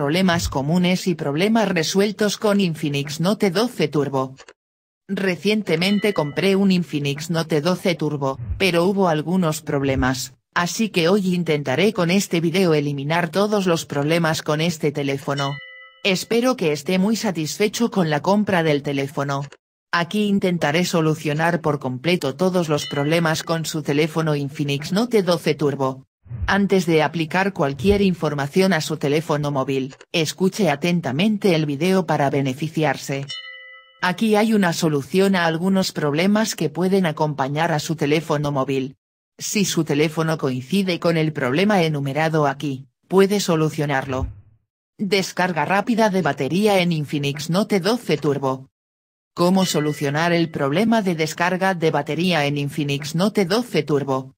problemas comunes y problemas resueltos con Infinix Note 12 Turbo. Recientemente compré un Infinix Note 12 Turbo, pero hubo algunos problemas, así que hoy intentaré con este video eliminar todos los problemas con este teléfono. Espero que esté muy satisfecho con la compra del teléfono. Aquí intentaré solucionar por completo todos los problemas con su teléfono Infinix Note 12 Turbo, antes de aplicar cualquier información a su teléfono móvil, escuche atentamente el video para beneficiarse. Aquí hay una solución a algunos problemas que pueden acompañar a su teléfono móvil. Si su teléfono coincide con el problema enumerado aquí, puede solucionarlo. Descarga rápida de batería en Infinix Note 12 Turbo. ¿Cómo solucionar el problema de descarga de batería en Infinix Note 12 Turbo?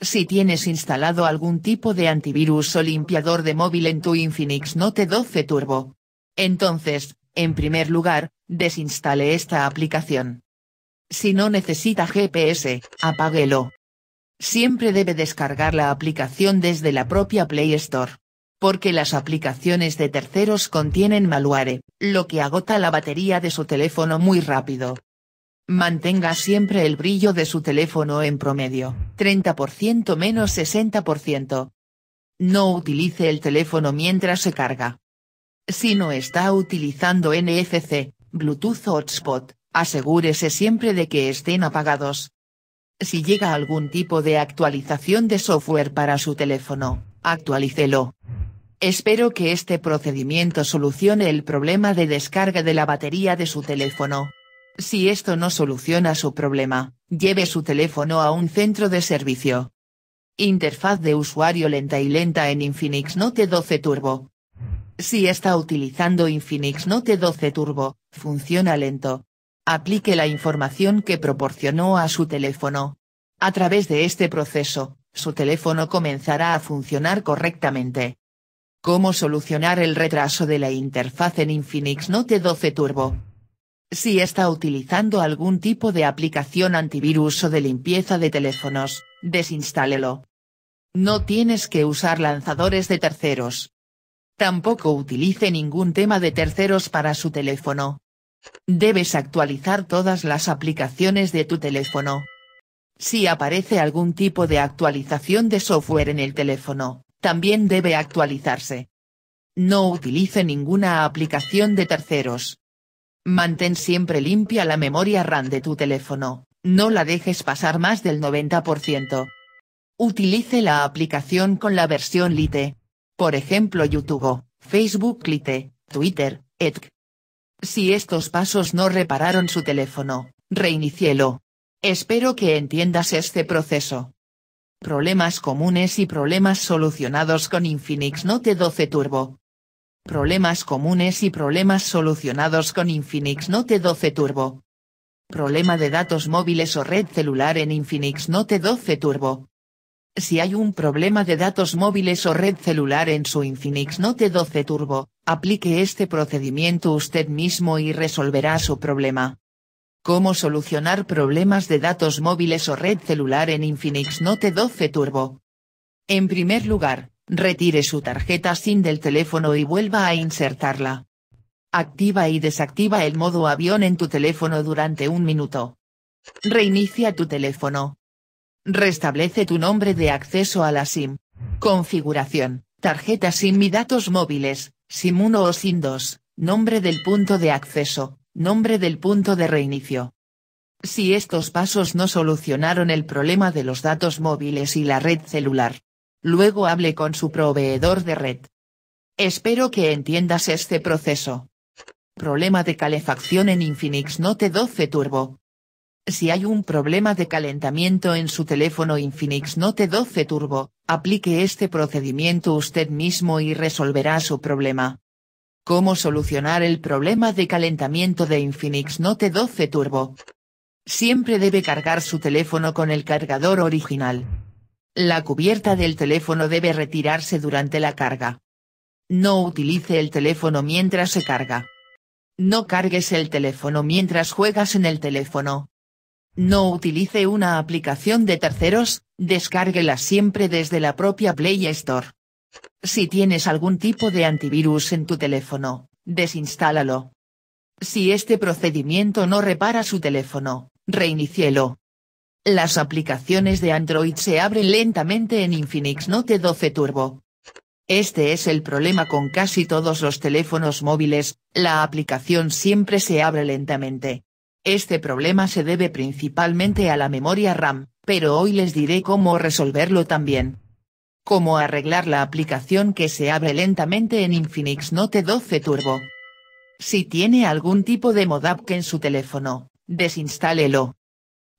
Si tienes instalado algún tipo de antivirus o limpiador de móvil en tu Infinix Note 12 Turbo. Entonces, en primer lugar, desinstale esta aplicación. Si no necesita GPS, apáguelo. Siempre debe descargar la aplicación desde la propia Play Store. Porque las aplicaciones de terceros contienen malware, lo que agota la batería de su teléfono muy rápido. Mantenga siempre el brillo de su teléfono en promedio, 30% menos 60%. No utilice el teléfono mientras se carga. Si no está utilizando NFC, Bluetooth o hotspot, asegúrese siempre de que estén apagados. Si llega algún tipo de actualización de software para su teléfono, actualícelo. Espero que este procedimiento solucione el problema de descarga de la batería de su teléfono. Si esto no soluciona su problema, lleve su teléfono a un centro de servicio. Interfaz de usuario lenta y lenta en Infinix Note 12 Turbo. Si está utilizando Infinix Note 12 Turbo, funciona lento. Aplique la información que proporcionó a su teléfono. A través de este proceso, su teléfono comenzará a funcionar correctamente. ¿Cómo solucionar el retraso de la interfaz en Infinix Note 12 Turbo? Si está utilizando algún tipo de aplicación antivirus o de limpieza de teléfonos, desinstálelo. No tienes que usar lanzadores de terceros. Tampoco utilice ningún tema de terceros para su teléfono. Debes actualizar todas las aplicaciones de tu teléfono. Si aparece algún tipo de actualización de software en el teléfono, también debe actualizarse. No utilice ninguna aplicación de terceros. Mantén siempre limpia la memoria RAM de tu teléfono, no la dejes pasar más del 90%. Utilice la aplicación con la versión Lite. Por ejemplo YouTube, Facebook Lite, Twitter, etc. Si estos pasos no repararon su teléfono, reinicielo. Espero que entiendas este proceso. Problemas comunes y problemas solucionados con Infinix Note 12 Turbo. Problemas comunes y problemas solucionados con Infinix Note 12 Turbo. Problema de datos móviles o red celular en Infinix Note 12 Turbo. Si hay un problema de datos móviles o red celular en su Infinix Note 12 Turbo, aplique este procedimiento usted mismo y resolverá su problema. Cómo solucionar problemas de datos móviles o red celular en Infinix Note 12 Turbo. En primer lugar, Retire su tarjeta SIM del teléfono y vuelva a insertarla. Activa y desactiva el modo avión en tu teléfono durante un minuto. Reinicia tu teléfono. Restablece tu nombre de acceso a la SIM. Configuración. Tarjeta SIM y datos móviles, SIM 1 o SIM 2, nombre del punto de acceso, nombre del punto de reinicio. Si estos pasos no solucionaron el problema de los datos móviles y la red celular, Luego hable con su proveedor de red. Espero que entiendas este proceso. Problema de calefacción en Infinix Note 12 Turbo. Si hay un problema de calentamiento en su teléfono Infinix Note 12 Turbo, aplique este procedimiento usted mismo y resolverá su problema. ¿Cómo solucionar el problema de calentamiento de Infinix Note 12 Turbo? Siempre debe cargar su teléfono con el cargador original. La cubierta del teléfono debe retirarse durante la carga. No utilice el teléfono mientras se carga. No cargues el teléfono mientras juegas en el teléfono. No utilice una aplicación de terceros, descárguela siempre desde la propia Play Store. Si tienes algún tipo de antivirus en tu teléfono, desinstálalo. Si este procedimiento no repara su teléfono, reinícielo. Las aplicaciones de Android se abren lentamente en Infinix Note 12 Turbo. Este es el problema con casi todos los teléfonos móviles, la aplicación siempre se abre lentamente. Este problema se debe principalmente a la memoria RAM, pero hoy les diré cómo resolverlo también. Cómo arreglar la aplicación que se abre lentamente en Infinix Note 12 Turbo. Si tiene algún tipo de Modap en su teléfono, desinstálelo.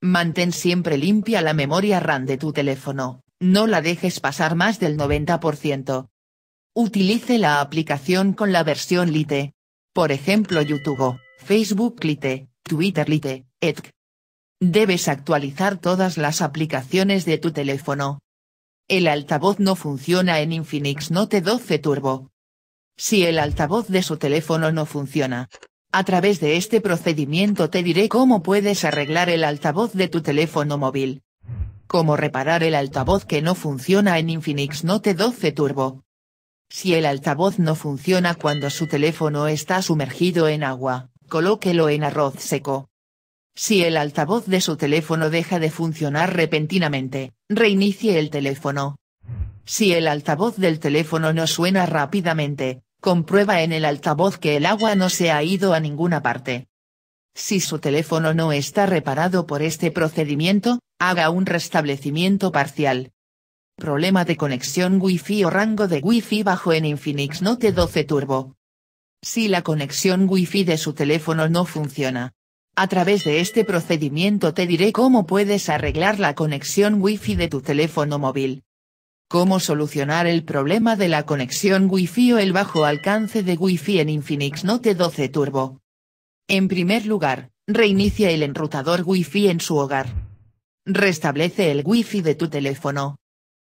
Mantén siempre limpia la memoria RAM de tu teléfono, no la dejes pasar más del 90%. Utilice la aplicación con la versión Lite. Por ejemplo YouTube, Facebook Lite, Twitter Lite, etc. Debes actualizar todas las aplicaciones de tu teléfono. El altavoz no funciona en Infinix Note 12 Turbo. Si el altavoz de su teléfono no funciona, a través de este procedimiento te diré cómo puedes arreglar el altavoz de tu teléfono móvil. Cómo reparar el altavoz que no funciona en Infinix Note 12 Turbo. Si el altavoz no funciona cuando su teléfono está sumergido en agua, colóquelo en arroz seco. Si el altavoz de su teléfono deja de funcionar repentinamente, reinicie el teléfono. Si el altavoz del teléfono no suena rápidamente, comprueba en el altavoz que el agua no se ha ido a ninguna parte. Si su teléfono no está reparado por este procedimiento, haga un restablecimiento parcial. Problema de conexión Wi-Fi o rango de Wi-Fi bajo en Infinix Note 12 Turbo. Si la conexión Wi-Fi de su teléfono no funciona. A través de este procedimiento te diré cómo puedes arreglar la conexión Wi-Fi de tu teléfono móvil. Cómo solucionar el problema de la conexión Wi-Fi o el bajo alcance de Wi-Fi en Infinix Note 12 Turbo. En primer lugar, reinicia el enrutador Wi-Fi en su hogar. Restablece el Wi-Fi de tu teléfono.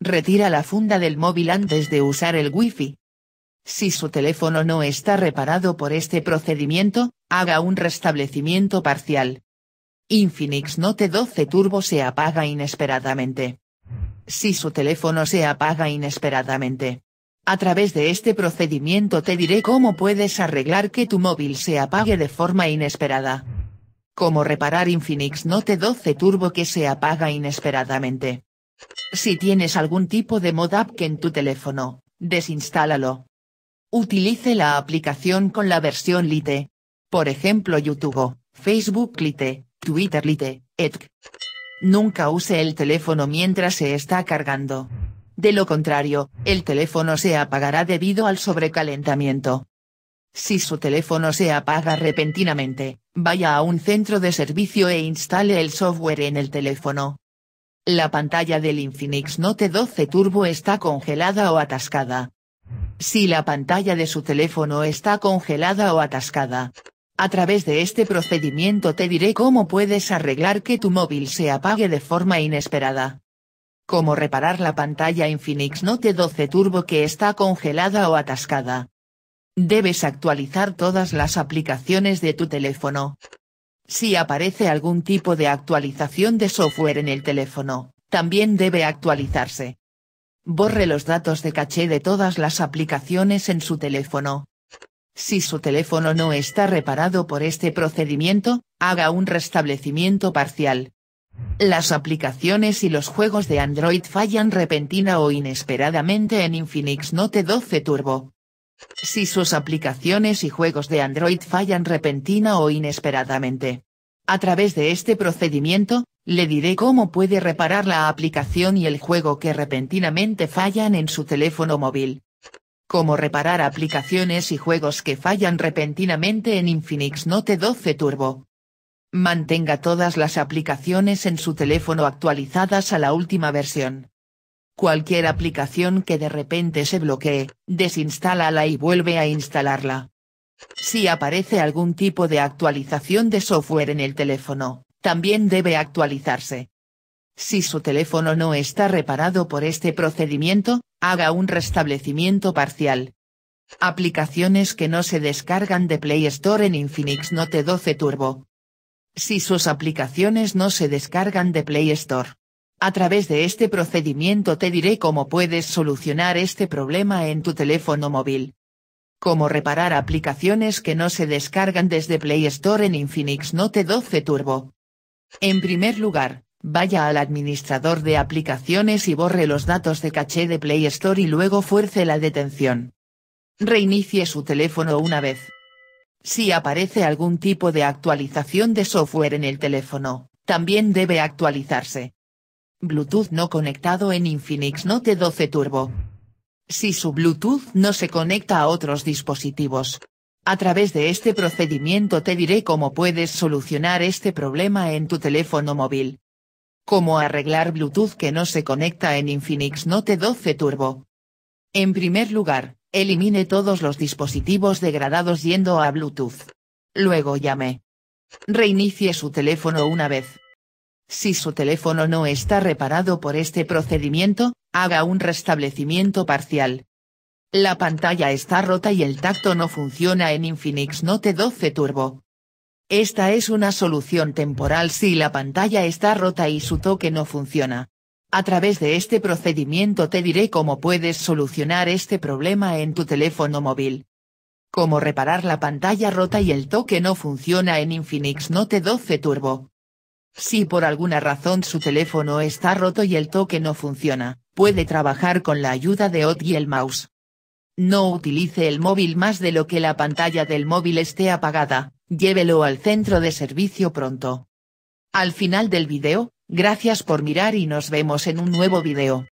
Retira la funda del móvil antes de usar el Wi-Fi. Si su teléfono no está reparado por este procedimiento, haga un restablecimiento parcial. Infinix Note 12 Turbo se apaga inesperadamente si su teléfono se apaga inesperadamente. A través de este procedimiento te diré cómo puedes arreglar que tu móvil se apague de forma inesperada. Cómo reparar Infinix Note 12 Turbo que se apaga inesperadamente. Si tienes algún tipo de mod app en tu teléfono, desinstálalo. Utilice la aplicación con la versión Lite. Por ejemplo YouTube, Facebook Lite, Twitter Lite, etc. Nunca use el teléfono mientras se está cargando. De lo contrario, el teléfono se apagará debido al sobrecalentamiento. Si su teléfono se apaga repentinamente, vaya a un centro de servicio e instale el software en el teléfono. La pantalla del Infinix Note 12 Turbo está congelada o atascada. Si la pantalla de su teléfono está congelada o atascada, a través de este procedimiento te diré cómo puedes arreglar que tu móvil se apague de forma inesperada. Cómo reparar la pantalla Infinix Note 12 Turbo que está congelada o atascada. Debes actualizar todas las aplicaciones de tu teléfono. Si aparece algún tipo de actualización de software en el teléfono, también debe actualizarse. Borre los datos de caché de todas las aplicaciones en su teléfono. Si su teléfono no está reparado por este procedimiento, haga un restablecimiento parcial. Las aplicaciones y los juegos de Android fallan repentina o inesperadamente en Infinix Note 12 Turbo. Si sus aplicaciones y juegos de Android fallan repentina o inesperadamente. A través de este procedimiento, le diré cómo puede reparar la aplicación y el juego que repentinamente fallan en su teléfono móvil como reparar aplicaciones y juegos que fallan repentinamente en Infinix Note 12 Turbo. Mantenga todas las aplicaciones en su teléfono actualizadas a la última versión. Cualquier aplicación que de repente se bloquee, desinstálala y vuelve a instalarla. Si aparece algún tipo de actualización de software en el teléfono, también debe actualizarse. Si su teléfono no está reparado por este procedimiento, haga un restablecimiento parcial. Aplicaciones que no se descargan de Play Store en Infinix Note 12 Turbo. Si sus aplicaciones no se descargan de Play Store. A través de este procedimiento te diré cómo puedes solucionar este problema en tu teléfono móvil. Cómo reparar aplicaciones que no se descargan desde Play Store en Infinix Note 12 Turbo. En primer lugar, Vaya al administrador de aplicaciones y borre los datos de caché de Play Store y luego fuerce la detención. Reinicie su teléfono una vez. Si aparece algún tipo de actualización de software en el teléfono, también debe actualizarse. Bluetooth no conectado en Infinix Note 12 Turbo. Si su Bluetooth no se conecta a otros dispositivos. A través de este procedimiento te diré cómo puedes solucionar este problema en tu teléfono móvil. Cómo arreglar Bluetooth que no se conecta en Infinix Note 12 Turbo. En primer lugar, elimine todos los dispositivos degradados yendo a Bluetooth. Luego llame. Reinicie su teléfono una vez. Si su teléfono no está reparado por este procedimiento, haga un restablecimiento parcial. La pantalla está rota y el tacto no funciona en Infinix Note 12 Turbo. Esta es una solución temporal si la pantalla está rota y su toque no funciona. A través de este procedimiento te diré cómo puedes solucionar este problema en tu teléfono móvil. Cómo reparar la pantalla rota y el toque no funciona en Infinix Note 12 Turbo. Si por alguna razón su teléfono está roto y el toque no funciona, puede trabajar con la ayuda de OT y el mouse. No utilice el móvil más de lo que la pantalla del móvil esté apagada, llévelo al centro de servicio pronto. Al final del video, gracias por mirar y nos vemos en un nuevo video.